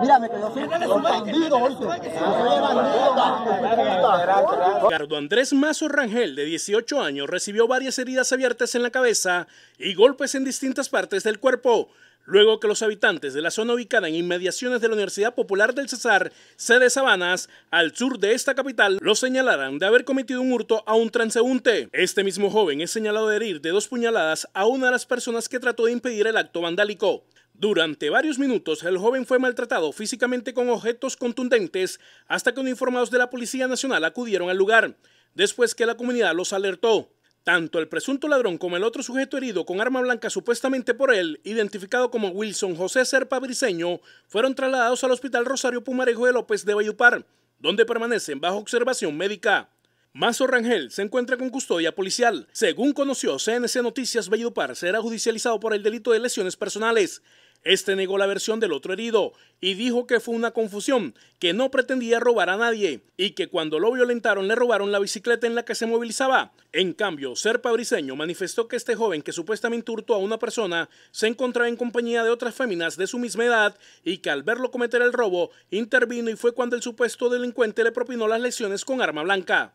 Mírame que yo soy bandido, Ricardo Andrés Mazo Rangel, de 18 años, recibió varias heridas abiertas en la cabeza y golpes en distintas partes del cuerpo. Luego que los habitantes de la zona ubicada en inmediaciones de la Universidad Popular del Cesar, sede Sabanas, al sur de esta capital, lo señalaran de haber cometido un hurto a un transeúnte. Este mismo joven es señalado de herir de dos puñaladas a una de las personas que trató de impedir el acto vandálico. Durante varios minutos, el joven fue maltratado físicamente con objetos contundentes hasta que uniformados de la Policía Nacional acudieron al lugar, después que la comunidad los alertó. Tanto el presunto ladrón como el otro sujeto herido con arma blanca supuestamente por él, identificado como Wilson José Serpa Briseño, fueron trasladados al Hospital Rosario Pumarejo de López de Bayupar, donde permanecen bajo observación médica. Mazo Rangel se encuentra con custodia policial. Según conoció CNC Noticias, Par será judicializado por el delito de lesiones personales. Este negó la versión del otro herido y dijo que fue una confusión, que no pretendía robar a nadie y que cuando lo violentaron le robaron la bicicleta en la que se movilizaba. En cambio, ser Briseño manifestó que este joven que supuestamente hurtó a una persona se encontraba en compañía de otras féminas de su misma edad y que al verlo cometer el robo intervino y fue cuando el supuesto delincuente le propinó las lesiones con arma blanca.